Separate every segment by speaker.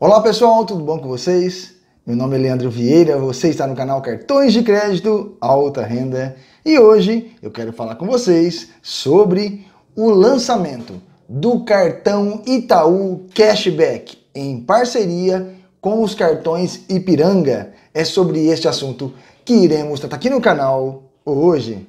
Speaker 1: Olá pessoal, tudo bom com vocês? Meu nome é Leandro Vieira, você está no canal Cartões de Crédito Alta Renda e hoje eu quero falar com vocês sobre o lançamento do cartão Itaú Cashback em parceria com os cartões Ipiranga. É sobre este assunto que iremos tratar aqui no canal hoje.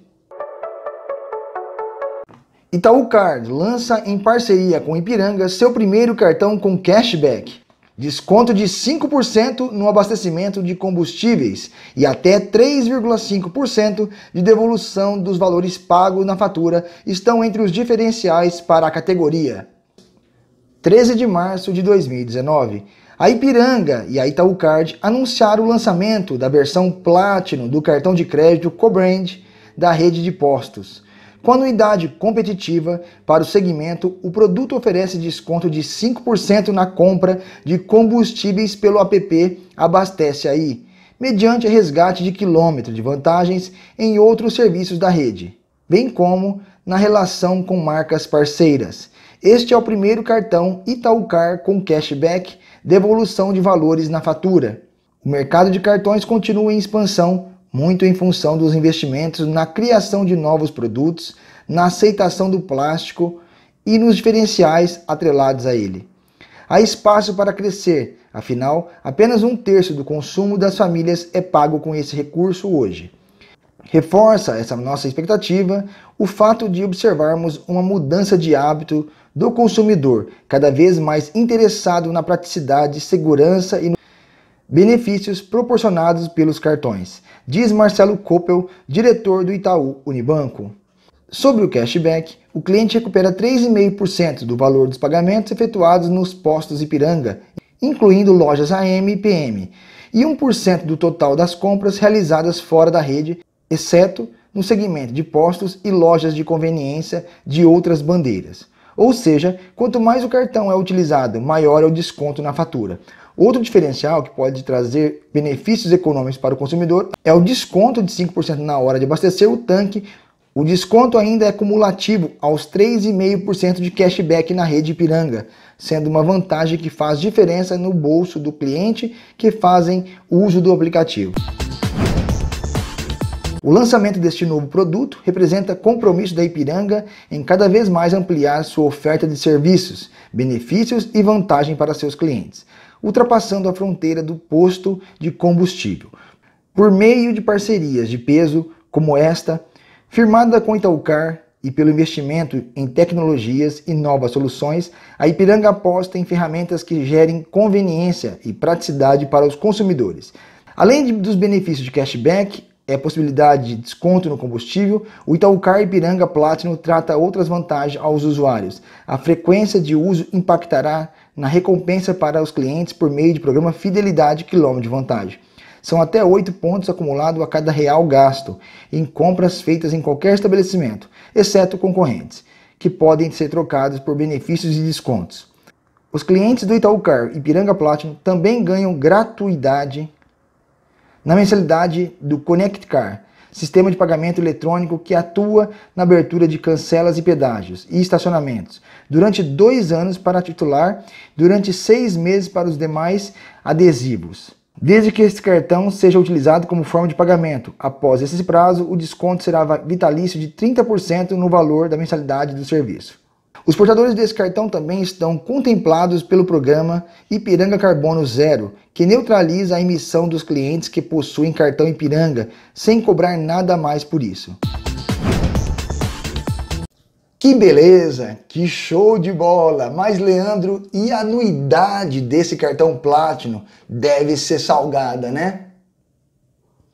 Speaker 1: Itaú Card lança em parceria com Ipiranga seu primeiro cartão com cashback. Desconto de 5% no abastecimento de combustíveis e até 3,5% de devolução dos valores pagos na fatura estão entre os diferenciais para a categoria. 13 de março de 2019, a Ipiranga e a Itaúcard anunciaram o lançamento da versão Platinum do cartão de crédito Cobrand da rede de postos. Com anuidade competitiva para o segmento, o produto oferece desconto de 5% na compra de combustíveis pelo app Abastece Aí, mediante resgate de quilômetro de vantagens em outros serviços da rede, bem como na relação com marcas parceiras. Este é o primeiro cartão Itaúcar com cashback, devolução de valores na fatura. O mercado de cartões continua em expansão muito em função dos investimentos na criação de novos produtos, na aceitação do plástico e nos diferenciais atrelados a ele. Há espaço para crescer, afinal, apenas um terço do consumo das famílias é pago com esse recurso hoje. Reforça essa nossa expectativa o fato de observarmos uma mudança de hábito do consumidor, cada vez mais interessado na praticidade, segurança e benefícios proporcionados pelos cartões, diz Marcelo Coppel, diretor do Itaú Unibanco. Sobre o cashback, o cliente recupera 3,5% do valor dos pagamentos efetuados nos postos Ipiranga, incluindo lojas AM e PM, e 1% do total das compras realizadas fora da rede, exceto no segmento de postos e lojas de conveniência de outras bandeiras. Ou seja, quanto mais o cartão é utilizado, maior é o desconto na fatura. Outro diferencial que pode trazer benefícios econômicos para o consumidor é o desconto de 5% na hora de abastecer o tanque. O desconto ainda é cumulativo aos 3,5% de cashback na rede Ipiranga, sendo uma vantagem que faz diferença no bolso do cliente que fazem uso do aplicativo. O lançamento deste novo produto representa compromisso da Ipiranga em cada vez mais ampliar sua oferta de serviços, benefícios e vantagem para seus clientes ultrapassando a fronteira do posto de combustível. Por meio de parcerias de peso como esta, firmada com Itaúcar e pelo investimento em tecnologias e novas soluções, a Ipiranga aposta em ferramentas que gerem conveniência e praticidade para os consumidores. Além de, dos benefícios de cashback, é a possibilidade de desconto no combustível, o Itaúcar Ipiranga Platinum trata outras vantagens aos usuários. A frequência de uso impactará na recompensa para os clientes por meio de programa Fidelidade Quilômetro de Vantagem. São até 8 pontos acumulados a cada real gasto em compras feitas em qualquer estabelecimento, exceto concorrentes, que podem ser trocados por benefícios e descontos. Os clientes do Itaú Car e Piranga Platinum também ganham gratuidade na mensalidade do Connect Car, sistema de pagamento eletrônico que atua na abertura de cancelas e pedágios e estacionamentos, durante dois anos para titular, durante seis meses para os demais adesivos. Desde que este cartão seja utilizado como forma de pagamento, após esse prazo, o desconto será vitalício de 30% no valor da mensalidade do serviço. Os portadores desse cartão também estão contemplados pelo programa Ipiranga Carbono Zero, que neutraliza a emissão dos clientes que possuem cartão Ipiranga, sem cobrar nada mais por isso. Que beleza, que show de bola! Mas Leandro, e a anuidade desse cartão Platinum deve ser salgada, né?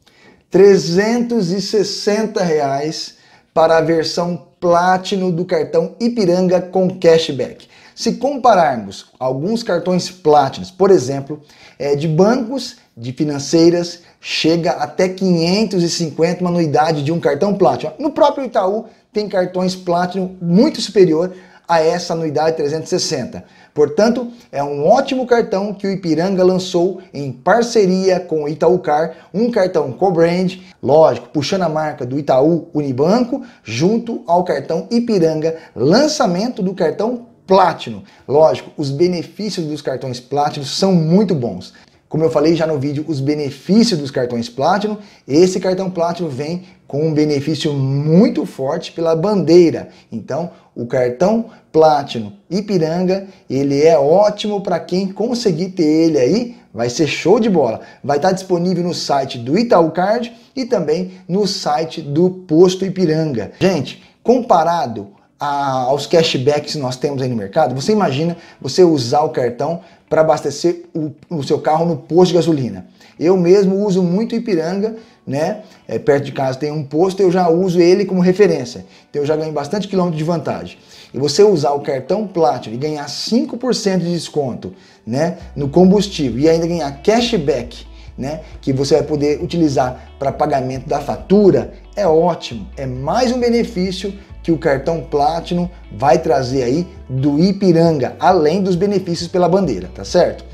Speaker 1: R$ 360 reais para a versão Platinum do cartão Ipiranga com cashback. Se compararmos alguns cartões Platinum, por exemplo, é, de bancos, de financeiras, chega até 550 uma anuidade de um cartão Platinum. No próprio Itaú tem cartões Platinum muito superior a essa anuidade 360. Portanto, é um ótimo cartão que o Ipiranga lançou em parceria com o Itaúcar, um cartão co-brand, lógico, puxando a marca do Itaú Unibanco, junto ao cartão Ipiranga, lançamento do cartão Platinum. Lógico, os benefícios dos cartões Platinum são muito bons. Como eu falei já no vídeo, os benefícios dos cartões Platinum, esse cartão Platinum vem com um benefício muito forte pela bandeira. Então, o cartão Platinum Ipiranga, ele é ótimo para quem conseguir ter ele aí, vai ser show de bola. Vai estar tá disponível no site do Itaú Card e também no site do Posto Ipiranga. Gente, comparado a, aos cashbacks que nós temos aí no mercado, você imagina você usar o cartão para abastecer o, o, seu carro no posto de gasolina. Eu mesmo uso muito Ipiranga, né? É, perto de casa tem um posto, eu já uso ele como referência. Então eu já ganho bastante quilômetro de vantagem. E você usar o cartão Platinum e ganhar 5% de desconto, né, no combustível e ainda ganhar cashback né, que você vai poder utilizar para pagamento da fatura, é ótimo, é mais um benefício que o cartão Platinum vai trazer aí do Ipiranga, além dos benefícios pela bandeira, tá certo?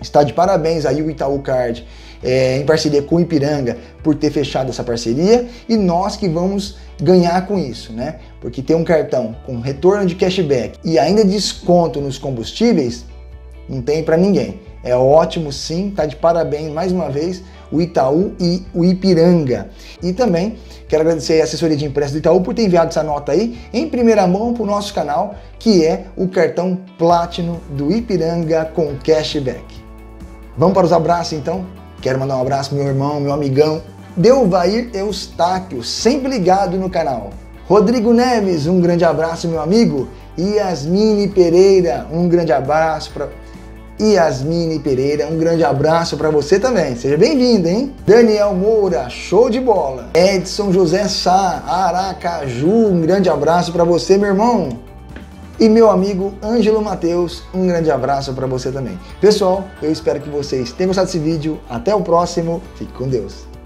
Speaker 1: Está de parabéns aí o Itaú Card é, em parceria com o Ipiranga por ter fechado essa parceria e nós que vamos ganhar com isso, né? Porque ter um cartão com retorno de cashback e ainda desconto nos combustíveis não tem para ninguém. É ótimo sim, tá de parabéns mais uma vez o Itaú e o Ipiranga. E também quero agradecer a assessoria de imprensa do Itaú por ter enviado essa nota aí em primeira mão para o nosso canal, que é o cartão Platino do Ipiranga com cashback. Vamos para os abraços então? Quero mandar um abraço meu irmão, meu amigão, Delvair Eustáquio, sempre ligado no canal. Rodrigo Neves, um grande abraço, meu amigo. Yasmine Pereira, um grande abraço para Yasmine Pereira. Um grande abraço para você também. Seja bem-vindo, hein? Daniel Moura, show de bola. Edson José Sá, Aracaju, um grande abraço para você, meu irmão. E meu amigo Ângelo Matheus, um grande abraço para você também. Pessoal, eu espero que vocês tenham gostado desse vídeo. Até o próximo. Fique com Deus.